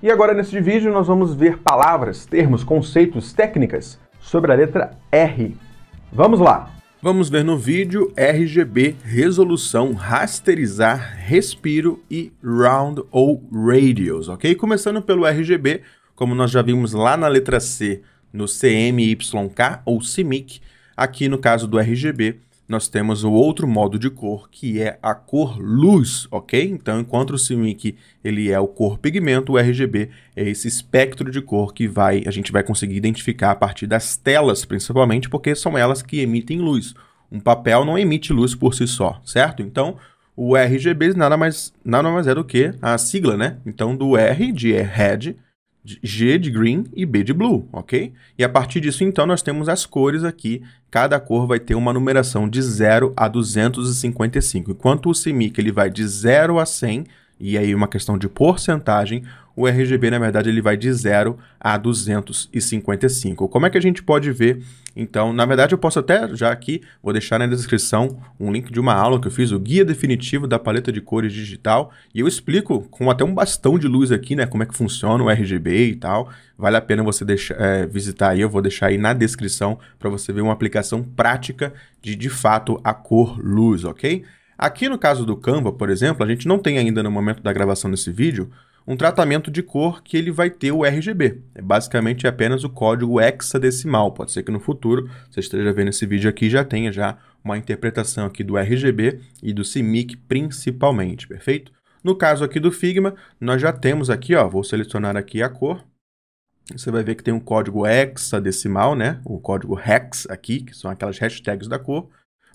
E agora neste vídeo nós vamos ver palavras, termos, conceitos, técnicas sobre a letra R. Vamos lá! Vamos ver no vídeo RGB, resolução, rasterizar, respiro e round ou radios, ok? Começando pelo RGB, como nós já vimos lá na letra C, no CMYK ou CMYK, aqui no caso do RGB, nós temos o outro modo de cor, que é a cor luz, ok? Então, enquanto o CMYK ele é o cor pigmento, o RGB é esse espectro de cor que vai, a gente vai conseguir identificar a partir das telas, principalmente, porque são elas que emitem luz. Um papel não emite luz por si só, certo? Então, o RGB nada mais, nada mais é do que a sigla, né? Então, do R de red G de green e B de blue, ok? E a partir disso, então, nós temos as cores aqui. Cada cor vai ter uma numeração de 0 a 255. Enquanto o CMYK ele vai de 0 a 100, e aí uma questão de porcentagem, o RGB, na verdade, ele vai de 0 a 255. Como é que a gente pode ver? Então, na verdade, eu posso até já aqui, vou deixar na descrição um link de uma aula que eu fiz, o guia definitivo da paleta de cores digital, e eu explico com até um bastão de luz aqui, né, como é que funciona o RGB e tal. Vale a pena você deixar, é, visitar aí, eu vou deixar aí na descrição para você ver uma aplicação prática de, de fato, a cor luz, ok? Aqui no caso do Canva, por exemplo, a gente não tem ainda no momento da gravação desse vídeo um tratamento de cor que ele vai ter o RGB. É basicamente apenas o código hexadecimal. Pode ser que no futuro você esteja vendo esse vídeo aqui já tenha já uma interpretação aqui do RGB e do CMYK principalmente, perfeito? No caso aqui do Figma, nós já temos aqui, ó, vou selecionar aqui a cor. Você vai ver que tem um código hexadecimal, né? O código hex aqui, que são aquelas hashtags da cor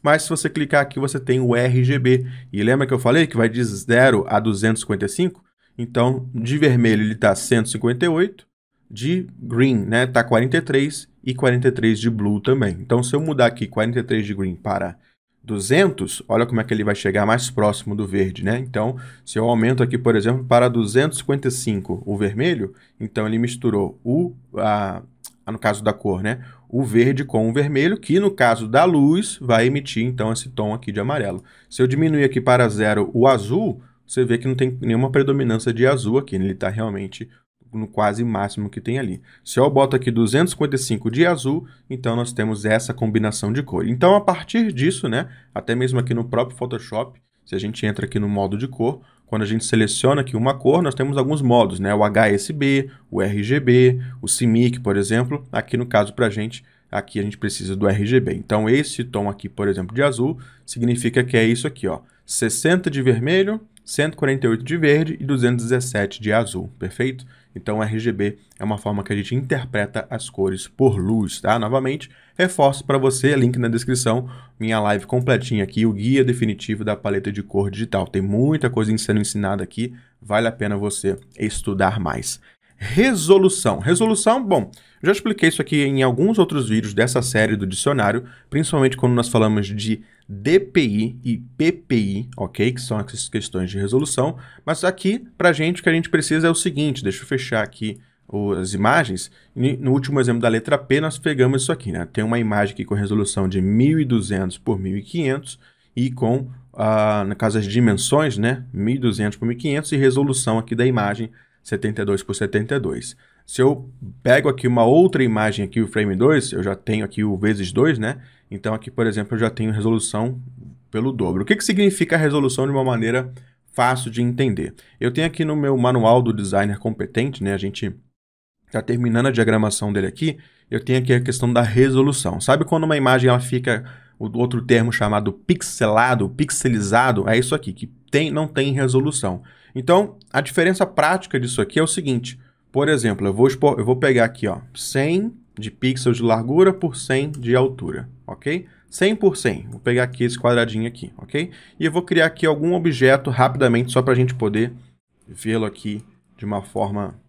mas se você clicar aqui você tem o RGB. E lembra que eu falei que vai de 0 a 255? Então, de vermelho ele está 158, de green está né, 43 tá e 43 de blue também. Então, se eu mudar aqui 43 de green para 200, olha como é que ele vai chegar mais próximo do verde, né? Então, se eu aumento aqui, por exemplo, para 255 o vermelho, então ele misturou o, a, no caso da cor, né? O verde com o vermelho, que no caso da luz vai emitir, então, esse tom aqui de amarelo. Se eu diminuir aqui para zero o azul, você vê que não tem nenhuma predominância de azul aqui, né? ele está realmente no quase máximo que tem ali. Se eu boto aqui 255 de azul, então nós temos essa combinação de cor. Então, a partir disso, né, até mesmo aqui no próprio Photoshop, se a gente entra aqui no modo de cor, quando a gente seleciona aqui uma cor, nós temos alguns modos, né? O HSB, o RGB, o CMYK, por exemplo. Aqui no caso para a gente, aqui a gente precisa do RGB. Então esse tom aqui, por exemplo, de azul, significa que é isso aqui, ó. 60 de vermelho, 148 de verde e 217 de azul, perfeito? Então, RGB é uma forma que a gente interpreta as cores por luz, tá? Novamente, reforço para você, link na descrição, minha live completinha aqui, o guia definitivo da paleta de cor digital. Tem muita coisa sendo ensinada aqui, vale a pena você estudar mais resolução. Resolução, bom, já expliquei isso aqui em alguns outros vídeos dessa série do dicionário, principalmente quando nós falamos de DPI e PPI, ok? Que são essas questões de resolução. Mas aqui, para a gente, o que a gente precisa é o seguinte, deixa eu fechar aqui as imagens. No último exemplo da letra P, nós pegamos isso aqui, né? Tem uma imagem aqui com resolução de 1200 por 1500 e com, ah, no caso, as dimensões, né? 1200 por 1500 e resolução aqui da imagem 72 por 72. Se eu pego aqui uma outra imagem aqui, o frame 2, eu já tenho aqui o vezes 2, né? Então aqui, por exemplo, eu já tenho resolução pelo dobro. O que, que significa a resolução de uma maneira fácil de entender? Eu tenho aqui no meu manual do designer competente, né? A gente está terminando a diagramação dele aqui. Eu tenho aqui a questão da resolução. Sabe quando uma imagem ela fica o outro termo chamado pixelado, pixelizado, é isso aqui, que tem, não tem resolução. Então, a diferença prática disso aqui é o seguinte. Por exemplo, eu vou, expor, eu vou pegar aqui ó, 100 de pixels de largura por 100 de altura, ok? 100 por 100. Vou pegar aqui esse quadradinho aqui, ok? E eu vou criar aqui algum objeto rapidamente, só para a gente poder vê-lo aqui de uma forma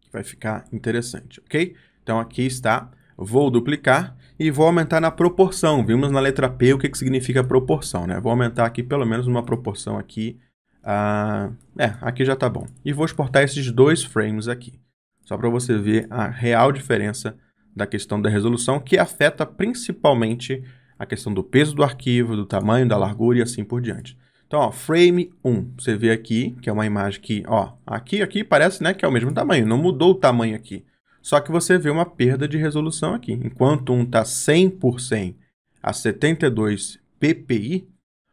que vai ficar interessante, ok? Então aqui está vou duplicar e vou aumentar na proporção. Vimos na letra P o que, que significa proporção, né? Vou aumentar aqui pelo menos uma proporção aqui. Ah, é, aqui já tá bom. E vou exportar esses dois frames aqui. Só para você ver a real diferença da questão da resolução, que afeta principalmente a questão do peso do arquivo, do tamanho, da largura e assim por diante. Então, ó, frame 1, você vê aqui, que é uma imagem que, ó, aqui, aqui parece, né, que é o mesmo tamanho, não mudou o tamanho aqui. Só que você vê uma perda de resolução aqui. Enquanto um está 100% a 72 ppi,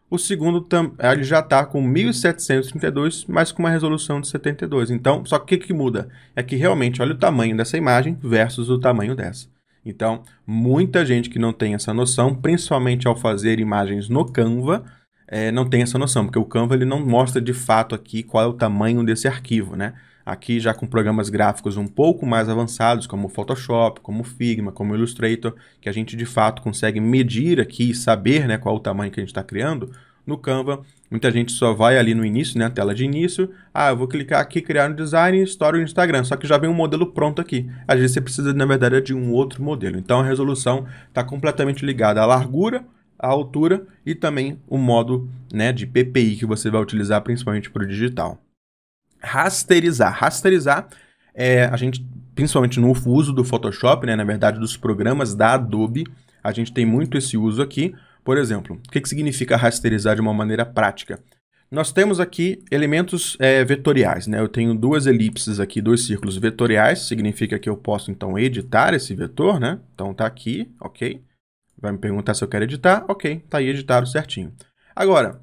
o segundo ele já está com 1732, mas com uma resolução de 72. Então, só que o que, que muda? É que realmente, olha o tamanho dessa imagem versus o tamanho dessa. Então, muita gente que não tem essa noção, principalmente ao fazer imagens no Canva, é, não tem essa noção, porque o Canva ele não mostra de fato aqui qual é o tamanho desse arquivo, né? aqui já com programas gráficos um pouco mais avançados, como Photoshop, como Figma, como Illustrator, que a gente de fato consegue medir aqui e saber né, qual o tamanho que a gente está criando, no Canva, muita gente só vai ali no início, né, a tela de início, ah, eu vou clicar aqui, criar um design, história no Instagram, só que já vem um modelo pronto aqui. Às vezes você precisa, na verdade, é de um outro modelo. Então a resolução está completamente ligada à largura, à altura e também o modo né, de PPI que você vai utilizar principalmente para o digital rasterizar. Rasterizar é a gente, principalmente no uso do Photoshop, né, na verdade dos programas da Adobe, a gente tem muito esse uso aqui. Por exemplo, o que, que significa rasterizar de uma maneira prática? Nós temos aqui elementos é, vetoriais, né? Eu tenho duas elipses aqui, dois círculos vetoriais, significa que eu posso, então, editar esse vetor, né? Então, tá aqui, ok. Vai me perguntar se eu quero editar, ok, tá aí editado certinho. Agora,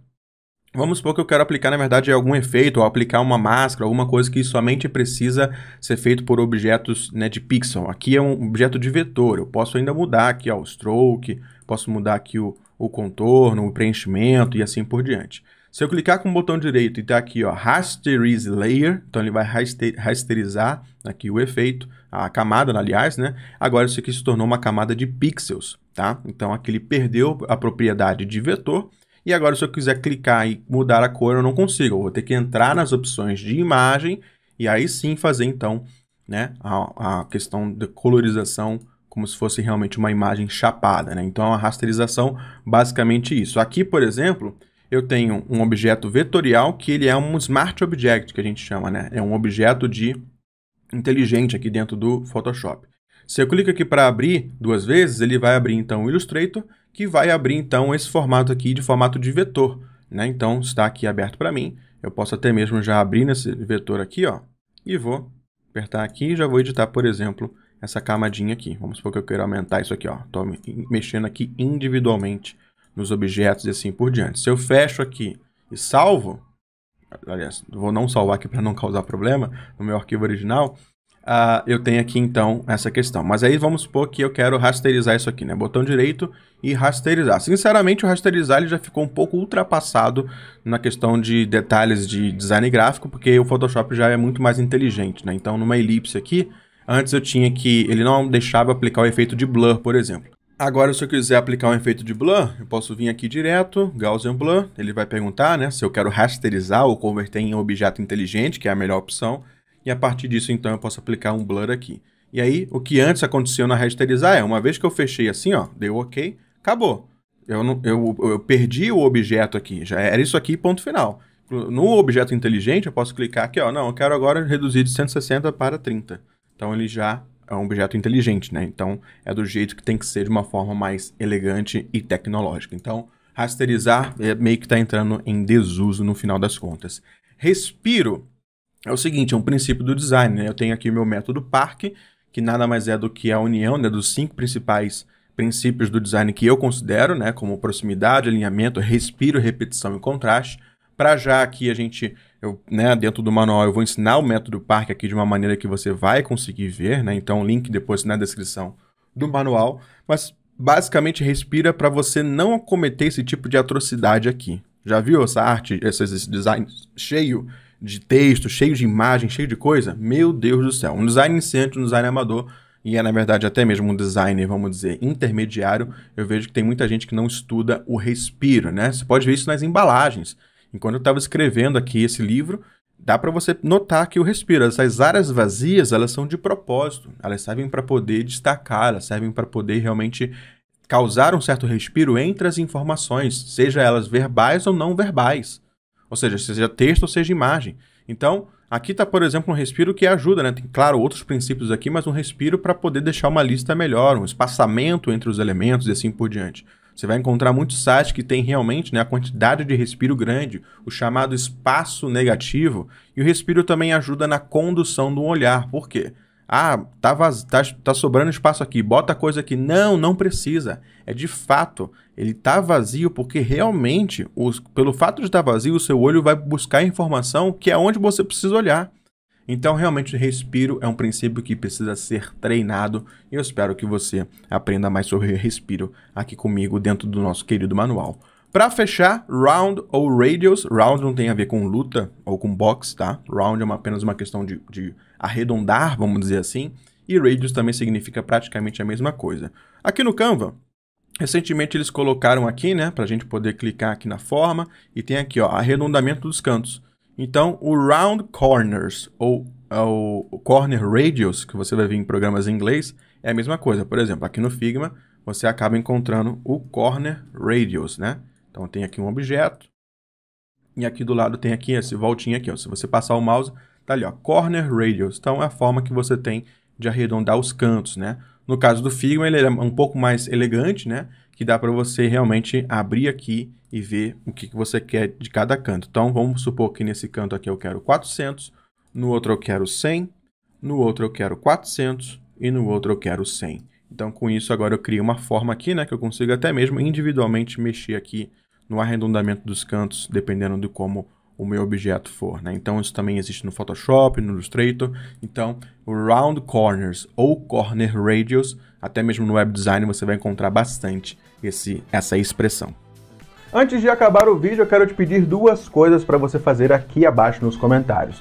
Vamos supor que eu quero aplicar, na verdade, algum efeito, ou aplicar uma máscara, alguma coisa que somente precisa ser feito por objetos né, de pixel. Aqui é um objeto de vetor, eu posso ainda mudar aqui ó, o stroke, posso mudar aqui o, o contorno, o preenchimento e assim por diante. Se eu clicar com o botão direito e tá aqui ó, Rasterize Layer, então ele vai rasterizar aqui o efeito, a camada, aliás, né? Agora isso aqui se tornou uma camada de pixels, tá? Então aqui ele perdeu a propriedade de vetor e agora, se eu quiser clicar e mudar a cor, eu não consigo. Eu vou ter que entrar nas opções de imagem e aí sim fazer, então, né, a, a questão de colorização como se fosse realmente uma imagem chapada, né? Então, é a rasterização, basicamente isso. Aqui, por exemplo, eu tenho um objeto vetorial que ele é um Smart Object, que a gente chama, né? É um objeto de inteligente aqui dentro do Photoshop. Se eu clico aqui para abrir duas vezes, ele vai abrir então o Illustrator que vai abrir então esse formato aqui de formato de vetor. Né? Então está aqui aberto para mim, eu posso até mesmo já abrir nesse vetor aqui ó, e vou apertar aqui e já vou editar, por exemplo, essa camadinha aqui. Vamos supor que eu quero aumentar isso aqui. Estou mexendo aqui individualmente nos objetos e assim por diante. Se eu fecho aqui e salvo, aliás, vou não salvar aqui para não causar problema no meu arquivo original, uh, eu tenho aqui então essa questão. Mas aí vamos supor que eu quero rasterizar isso aqui, né? Botão direito e rasterizar. Sinceramente, o rasterizar ele já ficou um pouco ultrapassado na questão de detalhes de design gráfico, porque o Photoshop já é muito mais inteligente, né? Então, numa elipse aqui, antes eu tinha que... ele não deixava aplicar o efeito de blur, por exemplo. Agora, se eu quiser aplicar um efeito de blur, eu posso vir aqui direto, Gaussian Blur, ele vai perguntar né, se eu quero rasterizar ou converter em objeto inteligente, que é a melhor opção e a partir disso então eu posso aplicar um blur aqui. E aí, o que antes aconteceu na rasterizar ah, é, uma vez que eu fechei assim, ó, deu ok, acabou. Eu, não, eu, eu perdi o objeto aqui, já era isso aqui, ponto final. No objeto inteligente, eu posso clicar aqui, ó, não, eu quero agora reduzir de 160 para 30. Então ele já é um objeto inteligente, né? Então é do jeito que tem que ser de uma forma mais elegante e tecnológica. Então, rasterizar é meio que está entrando em desuso no final das contas. Respiro é o seguinte, é um princípio do design. Né? Eu tenho aqui meu método PARC, que nada mais é do que a união né, dos cinco principais princípios do design que eu considero, né, como proximidade, alinhamento, respiro, repetição e contraste. Para já aqui a gente, eu, né, dentro do manual eu vou ensinar o método PARC aqui de uma maneira que você vai conseguir ver, né? Então link depois na descrição do manual, mas basicamente respira para você não cometer esse tipo de atrocidade aqui. Já viu essa arte, esses designs cheio de texto, cheio de imagem, cheio de coisa, meu Deus do céu. Um design iniciante, um design amador, e é na verdade até mesmo um designer, vamos dizer, intermediário, eu vejo que tem muita gente que não estuda o respiro, né? Você pode ver isso nas embalagens. Enquanto eu estava escrevendo aqui esse livro, dá para você notar que o respiro, essas áreas vazias, elas são de propósito. Elas servem para poder destacar, elas servem para poder realmente causar um certo respiro entre as informações, seja elas verbais ou não verbais. Ou seja, seja texto ou seja imagem. Então, aqui está, por exemplo, um respiro que ajuda, né? Tem, claro, outros princípios aqui, mas um respiro para poder deixar uma lista melhor, um espaçamento entre os elementos e assim por diante. Você vai encontrar muitos sites que tem realmente né, a quantidade de respiro grande, o chamado espaço negativo, e o respiro também ajuda na condução do olhar. Por quê? Ah, tá, vaz... tá, tá sobrando espaço aqui, bota coisa aqui. Não, não precisa. É de fato, ele tá vazio porque realmente, os... pelo fato de estar tá vazio, o seu olho vai buscar informação que é onde você precisa olhar. Então, realmente, respiro é um princípio que precisa ser treinado e eu espero que você aprenda mais sobre respiro aqui comigo dentro do nosso querido manual. Para fechar, round ou radius, round não tem a ver com luta ou com box, tá? Round é uma, apenas uma questão de, de arredondar, vamos dizer assim, e radius também significa praticamente a mesma coisa. Aqui no Canva, recentemente eles colocaram aqui, né, para a gente poder clicar aqui na forma, e tem aqui, ó, arredondamento dos cantos. Então, o round corners ou, ou corner radius, que você vai ver em programas em inglês, é a mesma coisa. Por exemplo, aqui no Figma, você acaba encontrando o corner radius, né? Então tem aqui um objeto. E aqui do lado tem aqui esse voltinho aqui, ó. Se você passar o mouse, tá ali, ó, corner radius. Então é a forma que você tem de arredondar os cantos, né? No caso do Figma, ele é um pouco mais elegante, né? Que dá para você realmente abrir aqui e ver o que, que você quer de cada canto. Então, vamos supor que nesse canto aqui eu quero 400, no outro eu quero 100, no outro eu quero 400 e no outro eu quero 100. Então, com isso, agora eu crio uma forma aqui, né? Que eu consigo até mesmo individualmente mexer aqui no arredondamento dos cantos, dependendo de como o meu objeto for. Né? Então, isso também existe no Photoshop, no Illustrator. Então, round corners ou corner radius, até mesmo no web design você vai encontrar bastante esse, essa expressão. Antes de acabar o vídeo, eu quero te pedir duas coisas para você fazer aqui abaixo nos comentários.